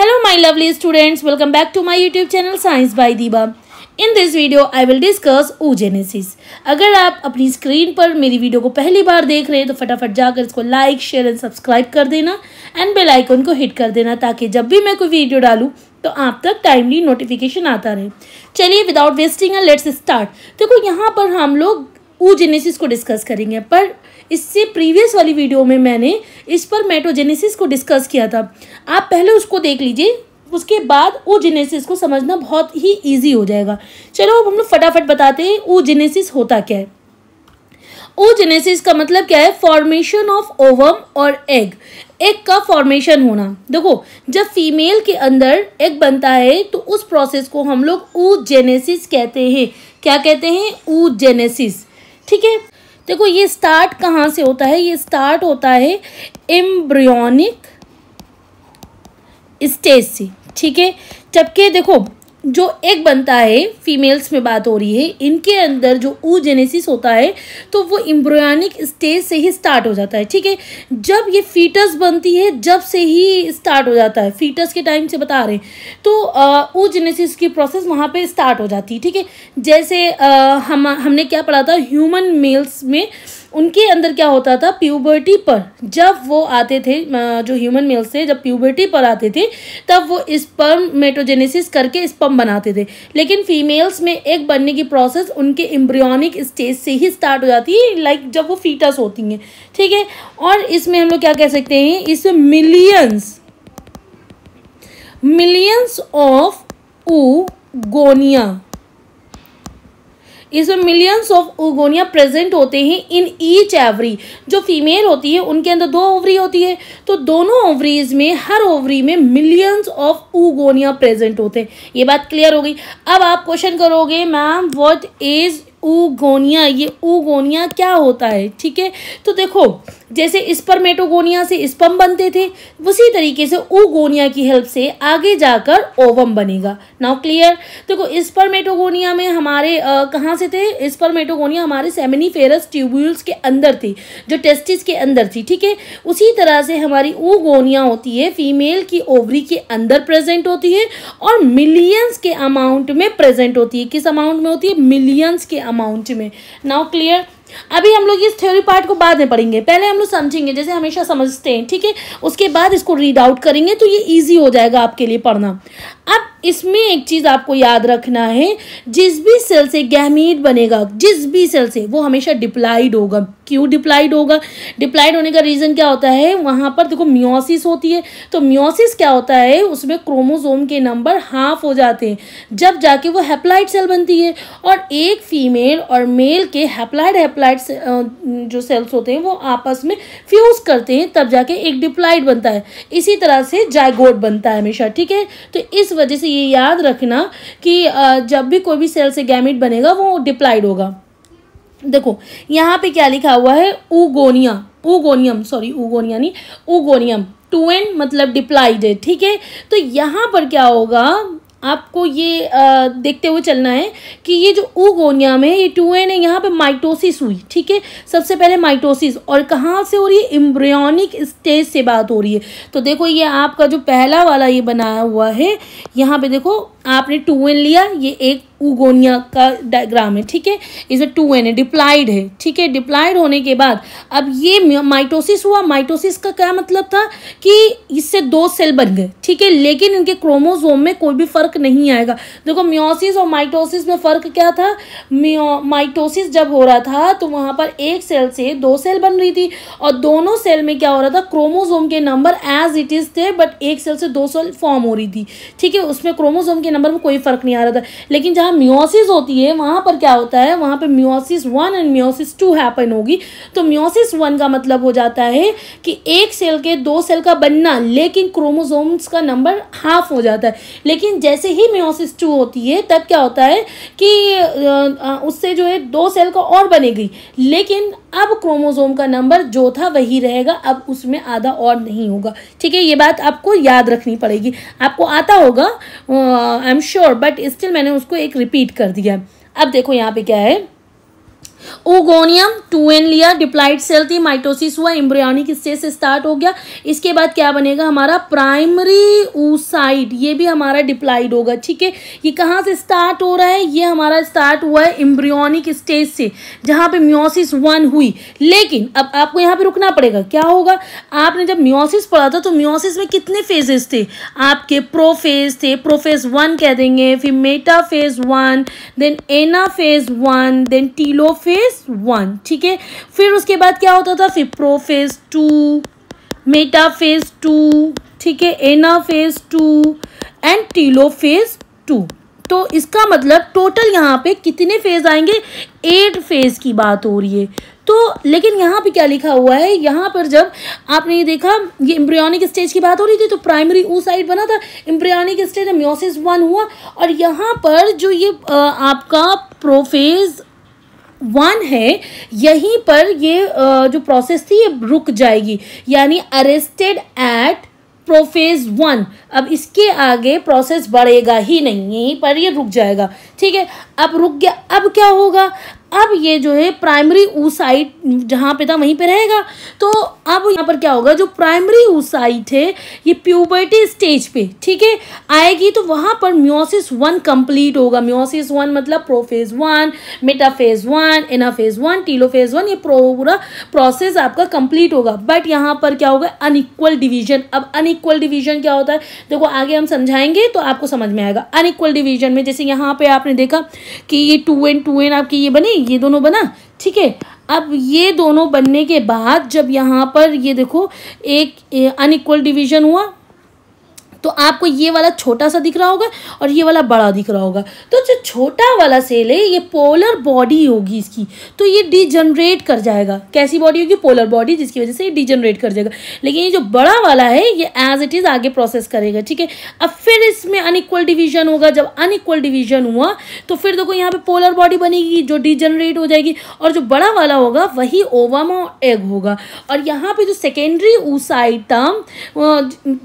Hello my lovely students, welcome back to my YouTube channel Science by Deeba. In this video I will discuss oogenesis अगर आप अपनी screen पर मेरी video को पहली बार देख रहे हैं तो फटाफट जाकर इसको लाइक शेयर एंड सब्सक्राइब कर देना एंड बेल आइकन को हिट कर देना ताकि जब भी मैं कोई वीडियो डालूँ तो आप तक टाइमली नोटिफिकेशन आता रहे चलिए विदाउट वेस्टिंग लेट्स स्टार्ट देखो यहाँ पर हम लोग ऊजेनेसिस को डिस्कस करेंगे पर इससे प्रीवियस वाली वीडियो में मैंने इस पर मेटोजेनेसिस को डिस्कस किया था आप पहले उसको देख लीजिए उसके बाद ओ को समझना बहुत ही ईजी हो जाएगा चलो अब हम लोग फटाफट बताते हैं ओ होता क्या है ओ का मतलब क्या है फॉर्मेशन ऑफ ओवम और एग एग का फॉर्मेशन होना देखो जब फीमेल के अंदर एग बनता है तो उस प्रोसेस को हम लोग ऊजेनेसिस जेनेसिस कहते हैं क्या कहते हैं ऊजेनेसिस जेनेसिस ठीक है देखो ये स्टार्ट कहाँ से होता है ये स्टार्ट होता है एम्ब्रियोनिक स्टेज से ठीक है जबकि देखो जो एग बनता है फीमेल्स में बात हो रही है इनके अंदर जो ऊ जेनेसिस होता है तो वो इम्ब्रोनिक स्टेज से ही स्टार्ट हो जाता है ठीक है जब ये फीटस बनती है जब से ही स्टार्ट हो जाता है फीटस के टाइम से बता रहे हैं तो ऊ जेनेसिस की प्रोसेस वहाँ पे स्टार्ट हो जाती है ठीक है जैसे आ, हम हमने क्या पढ़ा था ह्यूमन मेल्स में उनके अंदर क्या होता था प्यूबर्टी पर जब वो आते थे जो ह्यूमन मेल्स थे जब प्यूबर्टी पर आते थे तब वो स्पर्म मेटोजेनेसिस करके स्पर्म बनाते थे लेकिन फीमेल्स में एक बनने की प्रोसेस उनके एम्ब्रियोनिक स्टेज से ही स्टार्ट हो जाती है लाइक जब वो फीटस होती हैं ठीक है और इसमें हम लोग क्या कह सकते हैं इसमें मिलियंस मिलियंस ऑफ गोनिया इसमें मिलियंस ऑफ ओगोनिया प्रेजेंट होते हैं इन ईच एवरी जो फीमेल होती है उनके अंदर दो ओवरी होती है तो दोनों ओवरीज में हर ओवरी में मिलियंस ऑफ ओगोनिया प्रेजेंट होते हैं ये बात क्लियर हो गई अब आप क्वेश्चन करोगे मैम व्हाट इज ओगोनिया ये ओगोनिया क्या होता है ठीक है तो देखो जैसे स्पर्मेटोगोनिया से स्पम बनते थे उसी तरीके से ओगोनिया की हेल्प से आगे जाकर ओवम बनेगा नाउ क्लियर देखो तो स्पर्मेटोगोनिया में हमारे कहाँ से थे स्पर्मेटोगोनिया हमारे सेमिनीफेरस ट्यूब्यूल्स के अंदर थी जो टेस्टिस के अंदर थी ठीक है उसी तरह से हमारी ओगोनिया होती है फीमेल की ओवरी के अंदर प्रेजेंट होती है और मिलियंस के अमाउंट में प्रेजेंट होती है किस अमाउंट में होती है मिलियंस के अमाउंट में नाउ क्लियर अभी हम लोग इस थ्योरी पार्ट को बाद में पढ़ेंगे पहले हम लोग समझेंगे जैसे हमेशा समझते हैं ठीक है उसके बाद इसको रीड आउट करेंगे तो ये ईजी हो जाएगा आपके लिए पढ़ना अब इसमें एक चीज़ आपको याद रखना है जिस भी सेल से गैमीट बनेगा जिस भी सेल से वो हमेशा डिप्लाइड होगा क्यों डिप्लाइड होगा डिप्लाइड होने का रीज़न क्या होता है वहां पर देखो म्योसिस होती है तो म्योसिस क्या होता है उसमें क्रोमोजोम के नंबर हाफ हो जाते हैं जब जाके वो हैप्लाइड सेल बनती है और एक फीमेल और मेल के हैप्लाइड हैप्लाइड से, जो सेल्स होते हैं वो आपस में फ्यूज़ करते हैं तब जाके एक डिप्लाइड बनता है इसी तरह से जायगोड बनता है हमेशा ठीक है तो इस वजह से से ये याद रखना कि जब भी कोई भी सेल से गैमिट बनेगा वो डिप्लाइड होगा देखो यहाँ पे क्या लिखा हुआ है उगोनिया उगोनियम सॉरी उगोनिया नहीं उगोनियम टू एन मतलब डिप्लाइड है ठीक है तो यहाँ पर क्या होगा आपको ये आ, देखते हुए चलना है कि ये जो ऊगोनिया में ये टू एन है यहाँ पे माइटोसिस हुई ठीक है सबसे पहले माइटोसिस और कहाँ से हो रही है इम्ब्रियनिक स्टेज से बात हो रही है तो देखो ये आपका जो पहला वाला ये बनाया हुआ है यहाँ पे देखो आपने टू एन लिया ये एक उगोनिया का डायग्राम है ठीक है इसमें टू एन है डिप्लाइड है ठीक है डिप्लाइड होने के बाद अब ये माइटोसिस हुआ माइटोसिस का क्या मतलब था कि इससे दो सेल बन गए ठीक है लेकिन इनके क्रोमोजोम में कोई भी फर्क फ़र्क नहीं आएगा देखो म्योसिस और माइटोसिस में फ़र्क क्या था माइटोसिस जब हो रहा था तो वहां पर एक सेल से दो सेल बन रही थी और दोनों सेल में क्या हो रहा था क्रोमोजोम के नंबर एज इट इज़ थे बट एक सेल से दो सेल फॉर्म हो रही थी ठीक है उसमें क्रोमोजोम के नंबर में कोई फ़र्क नहीं आ रहा था लेकिन जहां म्योसिस होती है वहां पर क्या होता है वहां पर meiosis one and meiosis two happen होगी तो म्योसिस वन का मतलब हो जाता है कि एक सेल के दो सेल का बनना लेकिन क्रोमोजोम्स का नंबर हाफ हो जाता है लेकिन जैसे जैसे ही म्योसिस टू होती है तब क्या होता है कि उससे जो है दो सेल को और बनेगी लेकिन अब क्रोमोजोम का नंबर जो था वही रहेगा अब उसमें आधा और नहीं होगा ठीक है ये बात आपको याद रखनी पड़ेगी आपको आता होगा I am sure but still मैंने उसको एक रिपीट कर दिया अब देखो यहाँ पे क्या है ओगोनियम टू एन लिया डिप्लाइड सेल थी माइटोसिस हुआ एम्ब्रियोनिक स्टेज से स्टार्ट हो गया इसके बाद क्या बनेगा हमारा प्राइमरी ऊसाइड ये भी हमारा डिप्लाइड होगा ठीक है ये कहाँ से स्टार्ट हो रहा है ये हमारा स्टार्ट हुआ है एम्ब्रियोनिक स्टेज से जहाँ पे म्योसिस वन हुई लेकिन अब आपको यहाँ पे रुकना पड़ेगा क्या होगा आपने जब म्योसिस पढ़ा था तो म्योसिस में कितने फेजेस थे आपके प्रोफेज थे प्रोफेज वन कह देंगे फिर metaphase one then anaphase one then telo prophase one ठीक है फिर उसके बाद क्या होता था फिर prophase two metaphase two ठीक है anaphase two and telophase two तो इसका मतलब टोटल यहाँ पे कितने फेज आएंगे एट फेज की बात हो रही है तो लेकिन यहाँ पे क्या लिखा हुआ है यहाँ पर जब आपने ये देखा ये इम्ब्रियोनिक स्टेज की बात हो रही थी तो प्राइमरी ऊ साइड बना था इम्ब्रियोनिक स्टेज म्योसिस वन हुआ और यहाँ पर जो ये आपका प्रोफेज वन है यहीं पर ये जो प्रोसेस थी ये रुक जाएगी यानी अरेस्टेड एट प्रोफेज वन अब इसके आगे प्रोसेस बढ़ेगा ही नहीं यहीं पर ये रुक जाएगा ठीक है अब रुक गया अब क्या होगा अब ये जो है प्राइमरी ऊसाइट जहाँ पे था वहीं पे रहेगा तो अब यहाँ पर क्या होगा जो प्राइमरी ऊसाइट है ये प्यूबर्टी स्टेज पे ठीक है आएगी तो वहाँ पर म्योसिस वन कंप्लीट होगा म्योसिस वन मतलब prophase one metaphase one anaphase one telophase one ये पूरा प्रोसेस आपका कंप्लीट होगा बट यहाँ पर क्या होगा अनइक्वल डिवीजन अब अनइक्वल डिवीजन क्या होता है देखो आगे हम समझाएंगे तो आपको समझ में आएगा अनइक्वल डिवीजन में जैसे यहाँ पर आपने देखा कि ये टू एन टू एन आपकी ये बनी ये दोनों बना ठीक है अब ये दोनों बनने के बाद जब यहाँ पर ये देखो एक अनइक्वल डिवीजन हुआ तो आपको ये वाला छोटा सा दिख रहा होगा और ये वाला बड़ा दिख रहा होगा तो जो छोटा वाला सेल है ये पोलर बॉडी होगी इसकी तो ये डिजनरेट कर जाएगा कैसी बॉडी होगी पोलर बॉडी जिसकी वजह से ये डिजनरेट कर जाएगा लेकिन ये जो बड़ा वाला है ये एज इट इज़ आगे प्रोसेस करेगा ठीक है अब फिर इसमें अनइक्वल डिवीजन होगा जब अनइक्वल डिवीजन हुआ तो फिर देखो यहाँ पर पोलर बॉडी बनेगी जो डिजनरेट हो जाएगी और जो बड़ा वाला होगा वही ओवम और एग होगा और यहाँ पर जो सेकेंडरी ऊसाइटम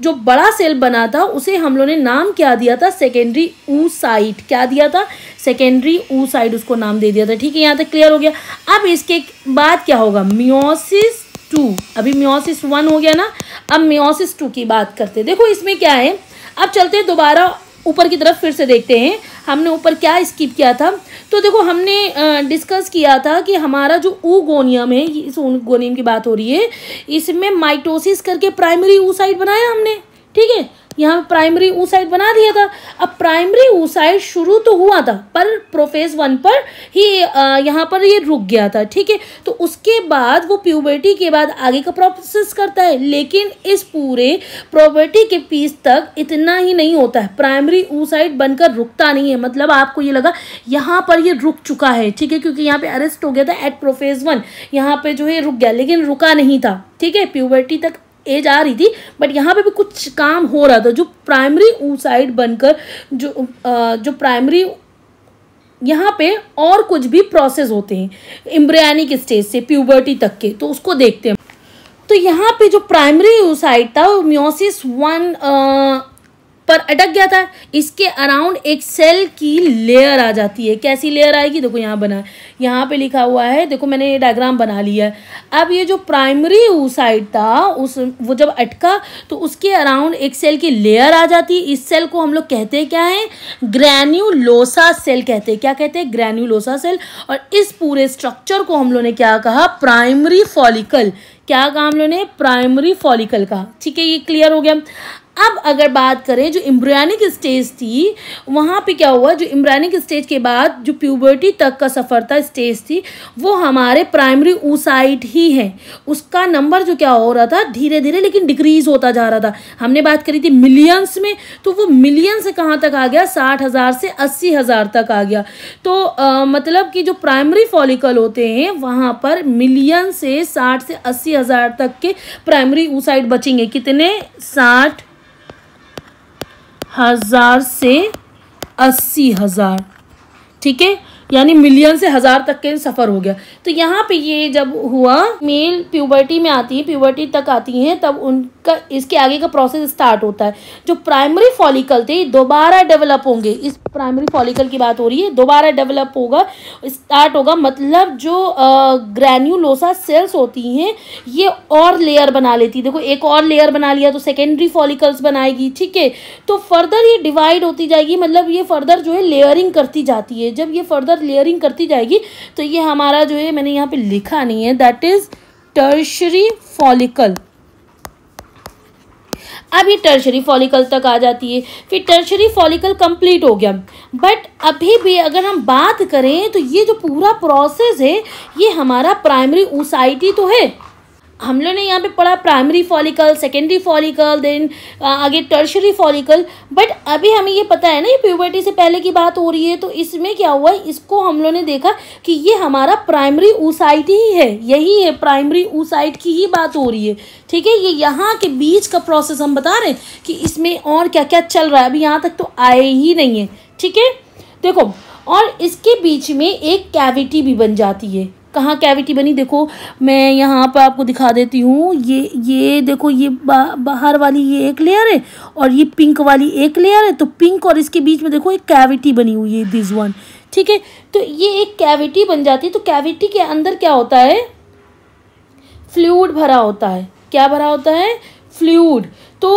जो बड़ा सेल बना दिया था उसे हम लोगों ने नाम क्या दिया था सेकेंडरी ऊ साइट क्या दिया था सेकेंडरी ऊ साइट उसको नाम दे दिया था ठीक है यहाँ तक क्लियर हो गया अब इसके बाद क्या होगा म्योसिस टू अभी म्योसिस वन हो गया ना अब म्योसिस टू की बात करते हैं देखो इसमें क्या है अब चलते हैं दोबारा ऊपर की तरफ फिर से देखते हैं हमने ऊपर क्या स्किप किया था तो देखो हमने डिस्कस किया था कि हमारा जो ऊ गोनियम है इस गोनियम की बात हो रही है इसमें माइटोसिस करके प्राइमरी ऊ साइड बनाया हमने ठीक है यहाँ प्राइमरी साइड बना दिया था अब प्राइमरी साइड शुरू तो हुआ था पर प्रोफेस वन पर ही यहाँ पर ये यह रुक गया था ठीक है तो उसके बाद वो प्यूबर्टी के बाद आगे का प्रोसेस करता है लेकिन इस पूरे प्रोबर्टी के पीस तक इतना ही नहीं होता है प्राइमरी साइड बनकर रुकता नहीं है मतलब आपको ये लगा यहाँ पर ये यह रुक चुका है ठीक है क्योंकि यहाँ पर अरेस्ट हो गया था एट प्रोफेस वन यहाँ पर जो है रुक गया लेकिन रुका नहीं था ठीक है प्यूबर्टी तक एज आ रही थी बट यहाँ पे भी कुछ काम हो रहा था जो प्राइमरी ऊसाइड बनकर जो आ, जो प्राइमरी यहाँ पे और कुछ भी प्रोसेस होते हैं इम्ब्रयानिक स्टेज से प्यूबर्टी तक के तो उसको देखते हैं तो यहाँ पे जो प्राइमरी यूसाइड था म्योसिस वन पर अटक गया था इसके अराउंड एक सेल की लेयर आ जाती है कैसी लेयर आएगी देखो यहाँ बना यहाँ पे लिखा हुआ है देखो मैंने ये डायग्राम बना लिया अब ये जो प्राइमरी साइड था उस वो जब अटका तो उसके अराउंड एक सेल की लेयर आ जाती है इस सेल को हम लोग कहते क्या है ग्रैन्यूलोसा सेल कहते हैं क्या कहते हैं ग्रैन्यूलोसा सेल और इस पूरे स्ट्रक्चर को हम लोग ने क्या कहा प्राइमरी फॉलिकल क्या कहा हम लोगों ने प्राइमरी फॉलिकल कहा ठीक है ये क्लियर हो गया अब अगर बात करें जो इम्ब्रानिक स्टेज थी वहाँ पे क्या हुआ जो इम्ब्रानिक स्टेज के बाद जो प्यूबर्टी तक का सफरता स्टेज थी वो हमारे प्राइमरी ऊसाइट ही है उसका नंबर जो क्या हो रहा था धीरे धीरे लेकिन डिक्रीज होता जा रहा था हमने बात करी थी मिलियंस में तो वो मिलियन से कहाँ तक आ गया साठ हज़ार से अस्सी हज़ार तक आ गया तो आ, मतलब कि जो प्राइमरी फॉलिकल होते हैं वहाँ पर मिलियन से साठ से अस्सी हज़ार तक के प्राइमरी ऊसाइट बचेंगे कितने साठ हजार से अस्सी हजार ठीक है यानी मिलियन से हज़ार तक के सफ़र हो गया तो यहाँ पे ये जब हुआ मेल प्यूबर्टी में आती है प्यूबर्टी तक आती हैं तब उनका इसके आगे का प्रोसेस स्टार्ट होता है जो प्राइमरी फॉलिकल थे दोबारा डेवलप होंगे इस प्राइमरी फॉलिकल की बात हो रही है दोबारा डेवलप होगा स्टार्ट होगा मतलब जो ग्रैन्यूलोसा सेल्स होती हैं ये और लेयर बना लेती है देखो एक और लेयर बना लिया तो सेकेंडरी फॉलिकल्स बनाएगी ठीक है तो फर्दर ये डिवाइड होती जाएगी मतलब ये फर्दर जो है लेयरिंग करती जाती है जब ये फर्दर लेयरिंग करती जाएगी तो ये हमारा जो है मैंने यहाँ पे लिखा नहीं है दैट इज टर्शरी फॉलिकल अभी टर्शरी फॉलिकल तक आ जाती है फिर टर्शरी फॉलिकल कंप्लीट हो गया बट अभी भी अगर हम बात करें तो ये जो पूरा प्रोसेस है ये हमारा प्राइमरी ऊसाइटी तो है हम लोग ने यहाँ पे पढ़ा primary follicle secondary follicle then आगे टर्शरी फॉलिकल बट अभी हमें ये पता है ना ये प्यूबर्टी से पहले की बात हो रही है तो इसमें क्या हुआ इसको हम लोग ने देखा कि ये हमारा प्राइमरी ऊसाइट ही है यही है प्राइमरी ऊसाइट की ही बात हो रही है ठीक है ये यहाँ के बीच का प्रोसेस हम बता रहे हैं कि इसमें और क्या क्या चल रहा है अभी यहाँ तक तो आए ही नहीं है ठीक है देखो और इसके बीच में एक कैविटी भी बन जाती है कहाँ कैविटी बनी देखो मैं यहाँ पर आपको दिखा देती हूँ ये ये देखो ये बा, बाहर वाली ये एक लेयर है और ये पिंक वाली एक लेयर है तो पिंक और इसके बीच में देखो एक कैविटी बनी हुई है दिस वन ठीक है तो ये एक कैविटी बन जाती है तो कैविटी के अंदर क्या होता है फ्लूड भरा होता है क्या भरा होता है फ्लूड तो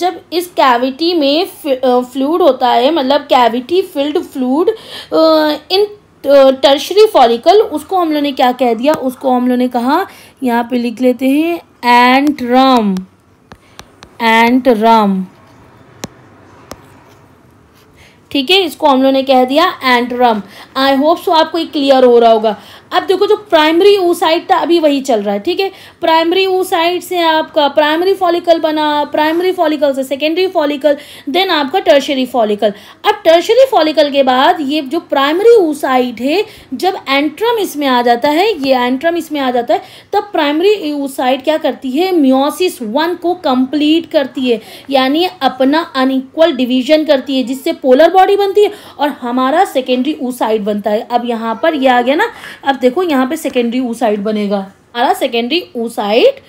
जब इस कैविटी में फ्लूड होता है मतलब cavity filled fluid in tertiary follicle उसको हम लोग ने क्या कह दिया उसको हम लोग ने कहा यहाँ पे लिख लेते हैं एंट्रम एंट्रम ठीक है इसको हम लोग ने कह दिया एंट्रम आई होप सो आपको ये क्लियर हो रहा होगा अब देखो जो प्राइमरी ऊसाइट था अभी वही चल रहा है ठीक है प्राइमरी ऊसाइट से आपका प्राइमरी फॉलिकल बना प्राइमरी फॉलिकल से सेकेंडरी फॉलिकल देन आपका टर्शरी फॉलिकल अब टर्शरी फॉलिकल के बाद ये जो प्राइमरी ऊसाइट है जब एंट्रम इसमें आ जाता है ये एंट्रम इसमें आ जाता है तब प्राइमरी ऊसाइट क्या करती है म्योसिस वन को कंप्लीट करती है यानी अपना अनइक्वल डिवीजन करती है जिससे पोलर बॉडी बनती है और हमारा सेकेंडरी ऊसाइट बनता है अब यहाँ पर यह आ गया ना अब देखो यहाँ पे सेकेंडरी ऊसाइड बनेगा हमारा सेकेंडरी ऊसाइड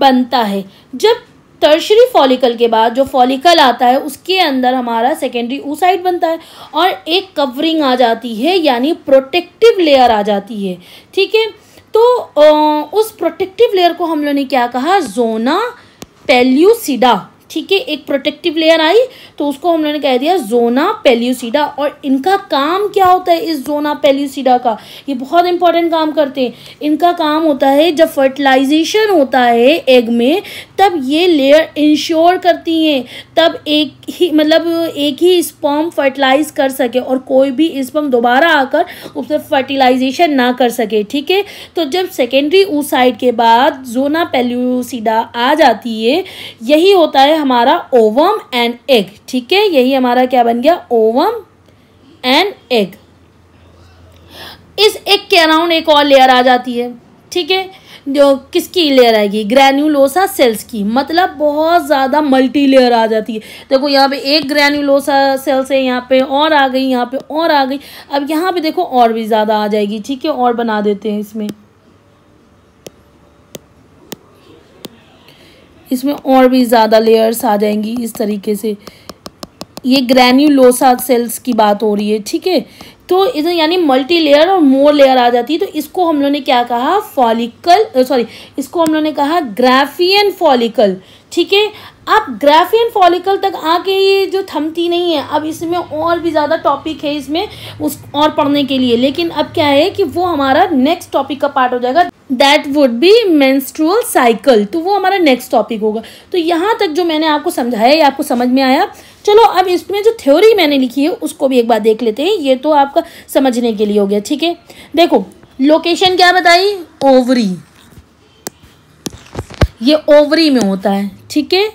बनता है जब टर्शरी फॉलिकल के बाद जो फॉलिकल आता है उसके अंदर हमारा सेकेंडरी ऊसाइड बनता है और एक कवरिंग आ जाती है यानी प्रोटेक्टिव लेयर आ जाती है ठीक है तो उस प्रोटेक्टिव लेयर को हम लोगों ने क्या कहा जोना पेल्यूसिडा ठीक है एक प्रोटेक्टिव लेयर आई तो उसको हम लोगों ने कह दिया जोना पेल्यूसीडा और इनका काम क्या होता है इस जोना पेल्यूसीडा का ये बहुत इंपॉर्टेंट काम करते हैं इनका काम होता है जब फर्टिलाइजेशन होता है एग में तब ये लेयर इंश्योर करती हैं तब एक ही मतलब एक ही स्पम फर्टिलाइज कर सके और कोई भी स्पम दोबारा आकर उसे फर्टिलाइजेशन ना कर सके ठीक है तो जब सेकेंडरी ऊसाइड के बाद जोना पेल्यूसीडा आ जाती है यही होता है हमारा ओवम एंड एग ठीक है यही हमारा क्या बन गया ओवम एंड एग इस एग के अराउंड एक और लेयर आ जाती है ठीक है जो किसकी लेयर आएगी ग्रैन्यूलोसा सेल्स की मतलब बहुत ज़्यादा मल्टी लेयर आ जाती है देखो यहाँ पे एक ग्रैन्यूलोसा सेल्स है यहाँ पे और आ गई यहाँ पे और आ गई अब यहाँ पे देखो और भी ज़्यादा आ जाएगी ठीक है और बना देते हैं इसमें इसमें और भी ज़्यादा लेयर्स आ जाएंगी इस तरीके से ये ग्रैन्यूलोसा सेल्स की बात हो रही है ठीक है तो इधर यानी मल्टी लेयर और मोर लेयर आ जाती है तो इसको हम लोगों ने क्या कहा फॉलिकल सॉरी इसको हम लोगों ने कहा ग्राफियन फॉलिकल ठीक है आप ग्राफियन फॉलिकल तक आके ये जो थमती नहीं है अब इसमें और भी ज़्यादा टॉपिक है इसमें उस और पढ़ने के लिए लेकिन अब क्या है कि वो हमारा नेक्स्ट टॉपिक का पार्ट हो जाएगा that would be menstrual cycle तो वो हमारा नेक्स्ट टॉपिक होगा तो यहाँ तक जो मैंने आपको समझाया या आपको समझ में आया चलो अब इसमें जो थ्योरी मैंने लिखी है उसको भी एक बार देख लेते हैं ये तो आपका समझने के लिए हो गया ठीक है देखो लोकेशन क्या बताई ओवरी ये ओवरी में होता है ठीक है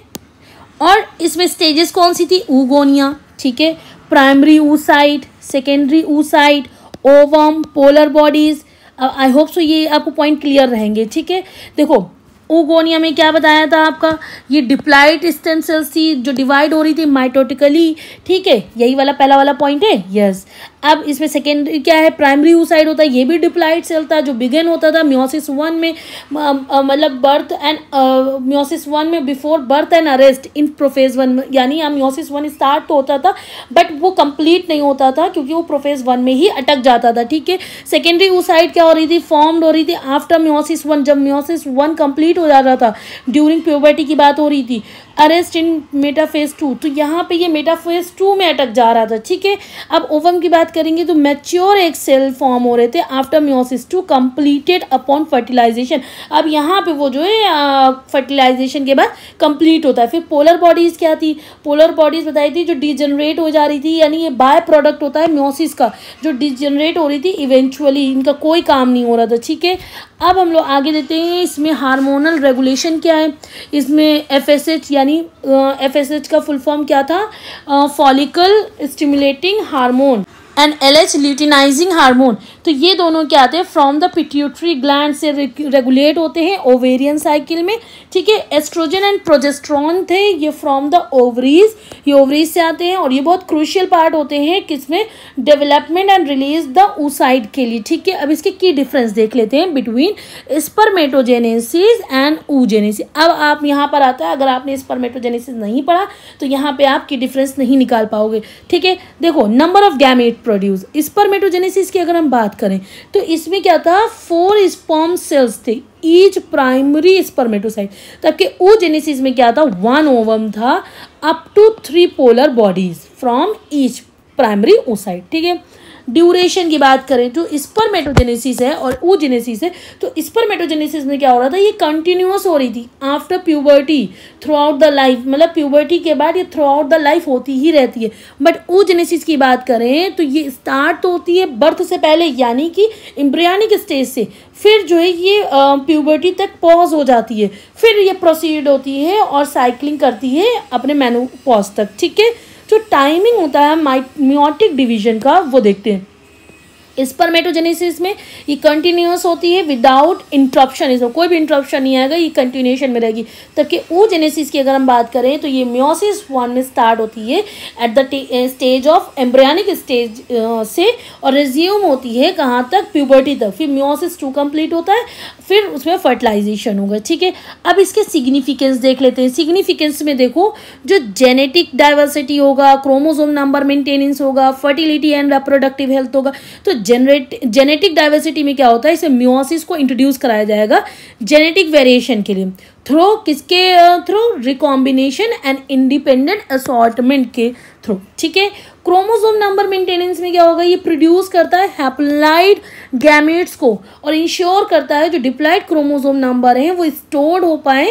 और इसमें स्टेजेस कौन सी थी ऊगोनिया ठीक है primary oocyte secondary oocyte ovum polar bodies I hope so ये आपको पॉइंट क्लियर रहेंगे ठीक है देखो ओगोनिया में क्या बताया था आपका ये डिप्लाइड स्टेम सेल्स थी जो डिवाइड हो रही थी माइटोटिकली ठीक है यही वाला पहला वाला पॉइंट है यस अब इसमें सेकेंडरी क्या है प्राइमरी यूसाइड होता है ये भी डिप्लाइड सेल था जो बिगेन होता था म्योसिस वन में मतलब बर्थ एंड म्योसिस वन में before birth and arrest in prophase one यानी यहाँ म्योसिस वन स्टार्ट तो होता था बट वो कंप्लीट नहीं होता था क्योंकि वो प्रोफेज वन में ही अटक जाता था ठीक है सेकेंडरी ओसाइड क्या हो रही थी फॉर्म्ड हो रही थी आफ्टर म्योसिस वन जब म्योसिस वन कंप्लीट हो जा रहा था ड्यूरिंग प्योबर्टी की बात हो रही थी अरेस्ट इन मेटाफेज टू तो यहाँ पर ये मेटाफेज टू में अटक जा रहा था ठीक है अब ओवम की बात करेंगे तो मैच्योर एक सेल फॉर्म हो रहे थे after meiosis two completed upon fertilization अब यहाँ पे वो जो है फर्टिलाइजेशन के बाद कंप्लीट होता है फिर पोलर बॉडीज़ क्या थी पोलर बॉडीज़ बताई थी जो डिजनरेट हो जा रही थी यानी ये बाय प्रोडक्ट होता है म्योसिस का जो डिजनरेट हो रही थी इवेंचुअली इनका कोई काम नहीं हो रहा था ठीक है अब हम लोग आगे देते हैं इसमें हार्मोनल रेगुलेशन क्या है इसमें एफ यानी एफ का फुल फॉर्म क्या था follicle stimulating hormone and L H luteinizing hormone तो ये दोनों क्या आते हैं फ्रॉम द पिट्यूटरी ग्लैंड से रेगुलेट होते हैं ओवेरियन साइकिल में ठीक है एस्ट्रोजन एंड प्रोजेस्ट्रॉन थे ये फ्रॉम द ओवरीज ये ओवरीज से आते हैं और ये बहुत क्रूशियल पार्ट होते हैं किसमें development and release the oocyte के लिए ठीक है अब इसके की डिफरेंस देख लेते हैं बिटवीन स्पर्मेटोजेनेसिस एंड ऊजेनेसिस अब आप यहाँ पर आता है अगर आपने स्पर्मेटोजेनेसिस नहीं पढ़ा तो यहाँ पर आप की डिफरेंस नहीं निकाल पाओगे ठीक है देखो number of gamete produce spermatogenesis की अगर हम बात करें तो इसमें क्या था फोर स्पॉम सेल्स थे ईच प्राइमरी स्पर्मेटोसाइट जबकि ओ जेनेसिस में क्या था वन ओवम था up to three polar bodies from each primary oocyte ठीक है ड्यूरेशन की बात करें तो स्पर्मेटोजेनेसिस है और ऊ जेनेसिस है तो स्पर्मेटोजेनेसिस मेटोजेनेसिस में क्या हो रहा था ये कंटिन्यूस हो रही थी after puberty throughout the life मतलब प्यूबर्टी के बाद ये थ्रू आउट द लाइफ होती ही रहती है बट ऊ जेनेसिस की बात करें तो ये स्टार्ट तो होती है बर्थ से पहले यानी कि इम्ब्रियानिक स्टेज से फिर जो है ये प्यूबर्टी तक पॉज हो जाती है फिर ये प्रोसीड होती है और साइकिलिंग करती है अपने मेनू पॉज तक ठीक है जो टाइमिंग होता है माइमोटिक डिवीजन का वो देखते हैं स्पर्मेटोजेनेसिस में ये कंटिन्यूस होती है विदाउट इंट्रप्शन इसमें कोई भी इंट्रप्शन नहीं आएगा ये कंटिन्यूशन में रहेगी जबकि ऊजेनेसिस की अगर हम बात करें तो ये म्योसिस वन में स्टार्ट होती है at the stage of embryonic stage से और रिज्यूम होती है कहाँ तक प्यूबर्टी तक फिर म्योसिस टू कंप्लीट होता है फिर उसमें फर्टिलाइजेशन होगा ठीक है अब इसके सिग्निफिकेंस देख लेते हैं सिग्निफिकेंस में देखो जो जेनेटिक डाइवर्सिटी होगा क्रोमोजोम नंबर मेंटेनेंस होगा फर्टिलिटी एंड रिप्रोडक्टिव हेल्थ होगा तो जेनरेट जेनेटिक डाइवर्सिटी में क्या होता है इसे म्यूसिस को इंट्रोड्यूस कराया जाएगा जेनेटिक वेरिएशन के लिए थ्रू किसके through recombination and independent assortment के थ्रू ठीक है क्रोमोसोम नंबर मेंटेनेंस में क्या होगा ये प्रोड्यूस करता है हैप्लाइड गैमेट्स को और इंश्योर करता है जो डिप्लाइड क्रोमोसोम नंबर हैं वो स्टोर्ड हो पाए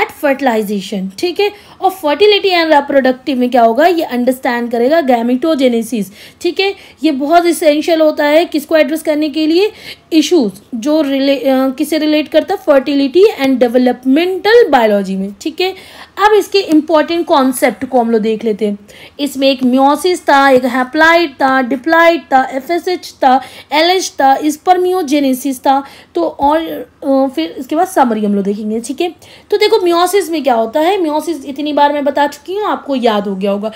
एट फर्टिलाइजेशन ठीक है और फर्टिलिटी एंड रिप्रोडक्टिव में क्या होगा ये अंडरस्टैंड करेगा गैमिटोजेनेसिस ठीक है ये बहुत इसेंशियल होता है किसको एड्रेस करने के लिए इशूज जो रिले किसे रिलेट करता है फर्टिलिटी एंड डेवलपमेंटल बायोलॉजी में ठीक है अब इसके इम्पॉर्टेंट कॉन्सेप्ट को हम लोग देख लेते हैं इसमें एक म्योसिस था एक हैप्लाइड था डिप्लाइड था एच था एच था स्पर्मियोजेनेसिस था तो और फिर इसके बाद समरी हम लोग देखेंगे ठीक है तो देखो म्योसिस में क्या होता है म्योसिस इतनी बार मैं बता चुकी हूँ आपको याद हो गया होगा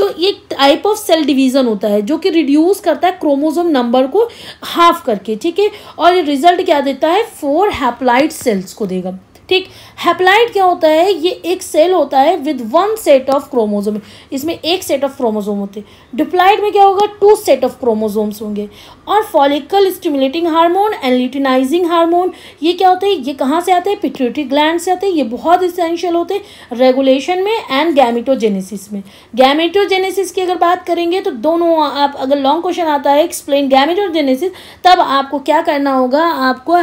जो एक टाइप ऑफ सेल डिवीज़न होता है जो कि रिड्यूस करता है क्रोमोजोम नंबर को हाफ करके ठीक है और रिजल्ट क्या देता है फोर हैप्लाइड सेल्स को देगा ठीक हैप्लाइड क्या होता है ये एक सेल होता है with one set of chromosome इसमें एक सेट ऑफ क्रोमोजोम होते हैं डिप्लाइड में क्या होगा टू सेट ऑफ क्रोमोजोम्स होंगे और follicle stimulating hormone and luteinizing hormone ये क्या होते हैं ये कहाँ से आते हैं पिट्यूटरी ग्लैंड से आते हैं ये बहुत इसेंशियल होते हैं रेगुलेशन में एंड गैमिटोजेनेसिस में गैमिटोजेनेसिस की अगर बात करेंगे तो दोनों आप अगर लॉन्ग क्वेश्चन आता है एक्सप्लेन गैमिटोजेनेसिस तब आपको क्या करना होगा आपको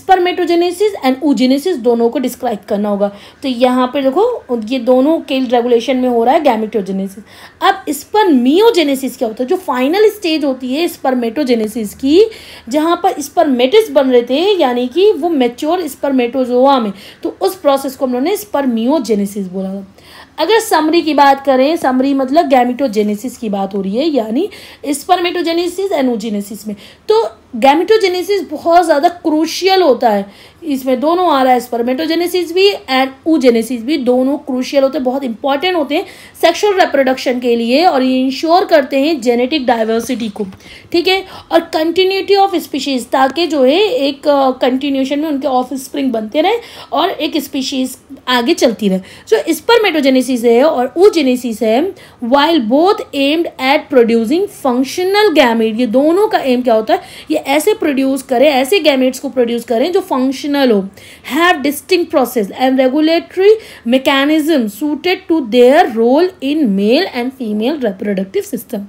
स्पर्मेटोजेनेसिस एंड uh, ऊजेनेसिस दोनों को डिस्क्राइब करना होगा तो यहाँ पर देखो ये दोनों के रेगुलेशन में हो रहा है गैमिटोजेनेसिस अब इस पर मियोजेनेसिस क्या होता है जो फाइनल स्टेज होती है स्पर्मेटोजेनेसिस की जहाँ पर स्पर्मेटिस बन रहे थे यानी कि वो मेच्योर स्पर्मेटोजोआ में तो उस प्रोसेस को हम लोगों ने स्पर्मियोजेनेसिस बोला था अगर समरी की बात करें समरी मतलब गैमिटोजेनेसिस की बात हो रही है यानी स्पर्मेटोजेनेसिस एनोजेनेसिस में तो गैमिटोजेनेसिस बहुत ज़्यादा क्रूशियल होता है इसमें दोनों आ रहा है स्पर्मेटोजेनेसिस भी एंड ऊजेनेसिस भी दोनों क्रूशियल होते हैं बहुत इंपॉर्टेंट होते हैं सेक्सुअल रिप्रोडक्शन के लिए और ये इंश्योर करते हैं जेनेटिक डाइवर्सिटी को ठीक है और कंटिन्यूटी ऑफ स्पीशीज ताकि जो है एक कंटिन्यूशन में उनके ऑफ स्प्रिंग बनते रहे और एक स्पीशीज आगे चलती रहे सो so, स्पर्मेटोजेनेसिस है और ऊजेनेसिस है while both aimed at producing functional gamete ये दोनों का एम क्या होता है ये ऐसे प्रोड्यूस करें ऐसे गैमेट्स को प्रोड्यूस करें जो function have distinct process and regulatory mechanisms suited to their role in male and female reproductive system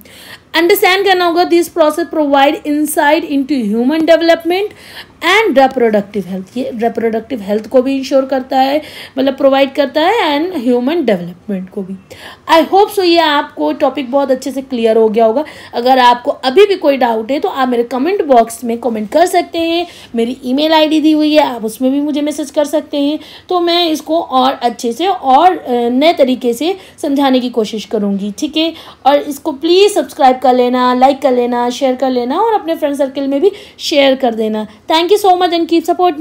understand करना होगा this process provide inside into human development and reproductive health ये reproductive health को भी ensure करता है मतलब provide करता है एंड ह्यूमन डेवलपमेंट को भी आई होप सो ये आपको टॉपिक बहुत अच्छे से क्लियर हो गया होगा अगर आपको अभी भी कोई डाउट है तो आप मेरे कमेंट बॉक्स में कमेंट कर सकते हैं मेरी ईमेल आईडी दी हुई है आप उसमें भी मुझे मैसेज कर सकते हैं तो मैं इसको और अच्छे से और नए तरीके से समझाने की कोशिश करूँगी ठीक है और इसको प्लीज़ सब्सक्राइब कर लेना लाइक कर लेना शेयर कर लेना और अपने फ्रेंड सर्कल में भी शेयर कर देना thank you so much and keep support me